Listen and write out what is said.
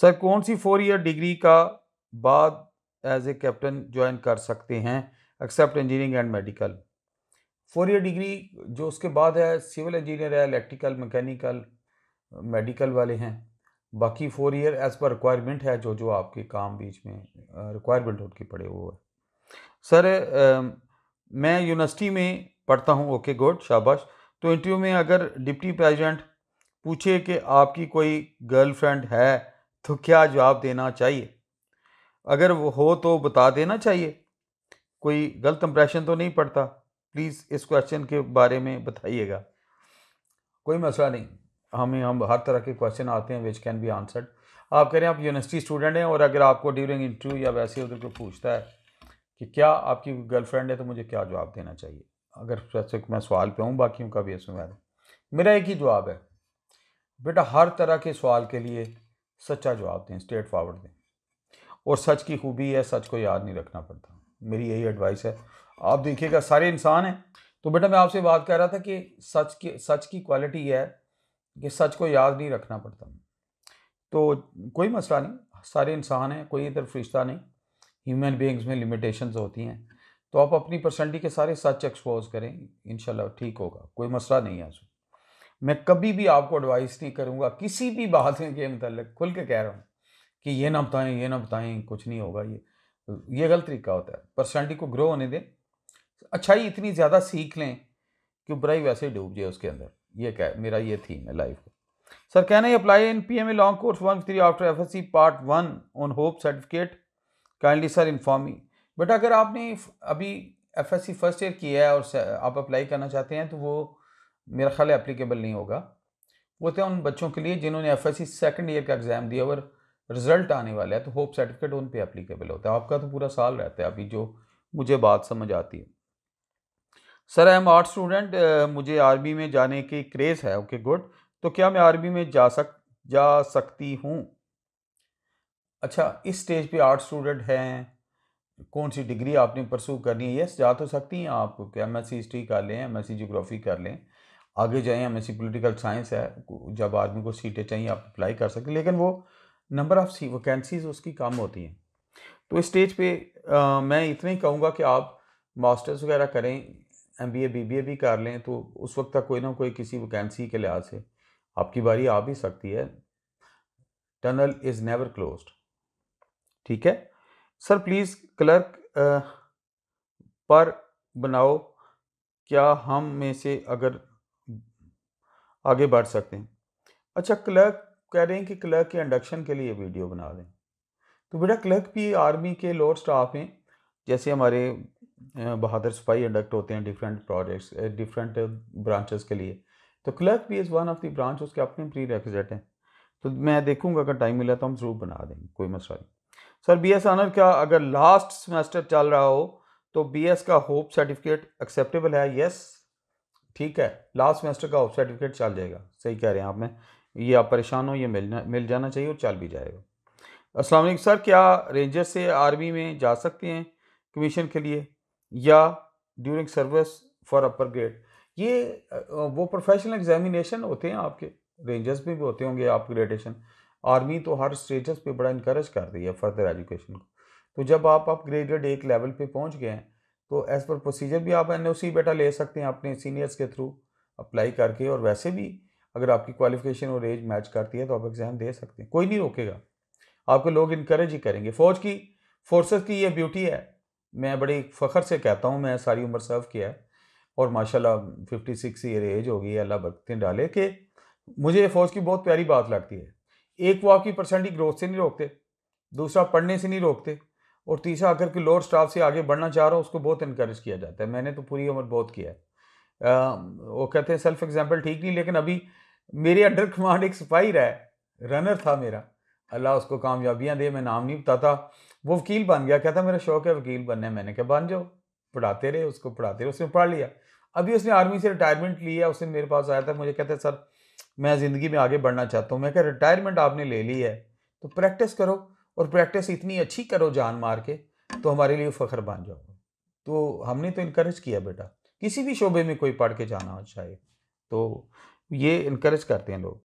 sir कौन सी four year degree का बाद एज ए कैप्टन ज्वाइन कर सकते हैं except engineering and medical four year degree जो उसके बाद है सिविल इंजीनियर है इलेक्ट्रिकल मैकेनिकल मेडिकल वाले हैं बाकी फोर ईयर एज पर रिक्वायरमेंट है जो जो आपके काम बीच में रिक्वायरमेंट उनके पड़े वो है सर आ, मैं यूनिवर्सिटी में पढ़ता हूँ ओके गुड शाबाश तो इंटरव्यू में अगर डिप्टी प्रेजिडेंट पूछे कि आपकी कोई गर्लफ्रेंड है तो क्या जवाब देना चाहिए अगर वो हो तो बता देना चाहिए कोई गलत इंप्रेशन तो नहीं पड़ता प्लीज़ इस क्वेश्चन के बारे में बताइएगा कोई मसला नहीं हमें हम हर तरह के क्वेश्चन आते हैं विच कैन बी आंसर्ड आप कह रहे हैं आप यूनिवर्सिटी स्टूडेंट हैं और अगर आपको ड्यूरिंग इंटरव्यू या वैसे उधर को पूछता है कि क्या आपकी गर्लफ्रेंड है तो मुझे क्या जवाब देना चाहिए अगर स्पेसिफिक मैं सवाल पे हूँ बाकियों का भी इसमें मेरा एक ही जवाब है बेटा हर तरह के सवाल के लिए सच्चा जवाब दें स्ट्रेट फॉरवर्ड दें और सच की खूबी है सच को याद नहीं रखना पड़ता मेरी यही एडवाइस है आप देखिएगा सारे इंसान हैं तो बेटा मैं आपसे बात कर रहा था कि सच की सच की क्वालिटी है कि सच को याद नहीं रखना पड़ता तो कोई मसला नहीं सारे इंसान हैं कोई इधर फरिश्ता नहीं ह्यूमन बींग्स में लिमिटेशंस होती हैं तो आप अपनी पर्सनलिटी के सारे सच एक्सपोज करें इन ठीक होगा कोई मसला नहीं है उसमें मैं कभी भी आपको एडवाइस नहीं करूँगा किसी भी बात के मतलब खुल के कह रहा हूँ कि ये ना बताएं ये ना बताएं कुछ नहीं होगा ये ये गलत तरीका होता है पर्सनैलिटी को ग्रो होने दें अच्छाई इतनी ज़्यादा सीख लें कि बुराई वैसे ही डूब जाए उसके अंदर ये कह मेरा ये थीम है लाइफ का sir can I apply in P M A long course one three after F S C part one on hope certificate kindly sir inform me अगर आपने अभी F S C first year किया है और आप apply करना चाहते हैं तो वो मेरा ख्याल एप्लीकेबल नहीं होगा वो थे उन बच्चों के लिए जिन्होंने F S C second year का एग्ज़ाम दिया और रिजल्ट आने वाला है तो होप सर्टिफिकेट उन पे एप्लीकेबल होता है आपका तो पूरा साल रहता है अभी जो मुझे बात समझ आती है sir I am art student मुझे आर्मी में जाने की क्रेज़ है ओके okay, गुड तो क्या मैं आर्मी में जा सक जा सकती हूँ अच्छा इस स्टेज पे आर्ट स्टूडेंट हैं कौन सी डिग्री आपने परसू करनी है यस जा तो सकती हैं आप एम एस सी हिस्ट्री कर लें एम एस सी जोग्राफी कर लें आगे जाएँ एम एस पोलिटिकल साइंस है जब आदमी को सीटें चाहिए आप अप्लाई कर सकते लेकिन वो नंबर ऑफ़ सी वैकेंसीज उसकी कम होती हैं तो इस स्टेज पे आ, मैं इतना ही कहूँगा कि आप मास्टर्स वगैरह करें M B A B B A भी कर लें तो उस वक्त तक कोई ना कोई किसी वैकेंसी के लिहाज से आपकी बारी आ भी सकती है टनल इज़ नेवर क्लोज ठीक है सर प्लीज़ क्लर्क पर बनाओ क्या हम में से अगर आगे बढ़ सकते हैं अच्छा क्लर्क कह रहे हैं कि क्लर्क के इंडक्शन के लिए वीडियो बना दें तो बेटा क्लर्क भी आर्मी के लोअर स्टाफ हैं जैसे हमारे बहादुर सिपाही इंडक्ट होते हैं डिफरेंट प्रोजेक्ट्स डिफरेंट ब्रांचेस के लिए तो क्लर्क भी is one of the branch उसके अपने प्री रेक्जिट हैं तो मैं देखूंगा अगर टाइम मिला तो हम ज़रूर बना देंगे कोई मसला नहीं सर बी एस ऑनर का अगर लास्ट सेमेस्टर चल रहा हो तो बी एस का होप सर्टिफिकेट एक्सेप्टेबल है यस ठीक है लास्ट सेमेस्टर का ऑफ सर्टिफिकेट चल जाएगा सही कह रहे हैं आप में ये आप परेशान हो ये मिलना मिल जाना चाहिए और चल भी जाएगा असलम सर क्या रेंजर से आर्मी में जा सकते हैं कमीशन के लिए या during service for upper grade ये वो प्रोफेशनल एग्जामिनेशन होते हैं आपके रेंजर्स में भी होते होंगे आप ग्रेडेशन आर्मी तो हर स्टेटस पे बड़ा इंक्रेज कर रही है फर्दर एजुकेशन को तो जब आप आप ग्रेड एक लेवल पे पहुंच गए हैं तो एज़ पर प्रोसीजर भी आप एन ओ सी बेटा ले सकते हैं अपने सीनियर्स के थ्रू अप्लाई करके और वैसे भी अगर आपकी क्वालिफिकेशन और एज मैच करती है तो आप एग्ज़ाम दे सकते हैं कोई नहीं रोकेगा आपके लोग इनक्रेज ही करेंगे फ़ौज की फोर्सेस की ये ब्यूटी है मैं बड़ी फ़ख्र से कहता हूँ मैं सारी उम्र सर्व किया है और माशाल्लाह 56 सिक्स ईयर एज हो गई है अल्लाह बरकतें डाले कि मुझे फ़ौज की बहुत प्यारी बात लगती है एक वो आपकी परसेंट ग्रोथ से नहीं रोकते दूसरा पढ़ने से नहीं रोकते और तीसरा अगर कि लोअर स्टाफ से आगे बढ़ना चाह रहा हो उसको बहुत इनक्रेज किया जाता है मैंने तो पूरी उम्र बहुत किया है वो कहते हैं सेल्फ एग्जाम्पल ठीक नहीं लेकिन अभी मेरे अंडर कमांड एक सिपाही रहा है रनर था मेरा अल्लाह उसको कामयाबियाँ दे मैं नाम नहीं बताता वो वकील बन गया कहता मेरा शौक है वकील बनने मैंने कहा बन जाओ पढ़ाते रहे उसको पढ़ाते रहे उसने पढ़ लिया अभी उसने आर्मी से रिटायरमेंट लिया उसने मेरे पास आया था मुझे कहते सर मैं ज़िंदगी में आगे बढ़ना चाहता हूँ मैं कह रिटायरमेंट आपने ले ली है तो प्रैक्टिस करो और प्रैक्टिस इतनी अच्छी करो जान मार के तो हमारे लिए फ़ख्र बन जाओगे तो हमने तो इनक्रेज किया बेटा किसी भी शोबे में कोई पढ़ के जाना चाहिए तो ये इनक्रेज करते हैं लोग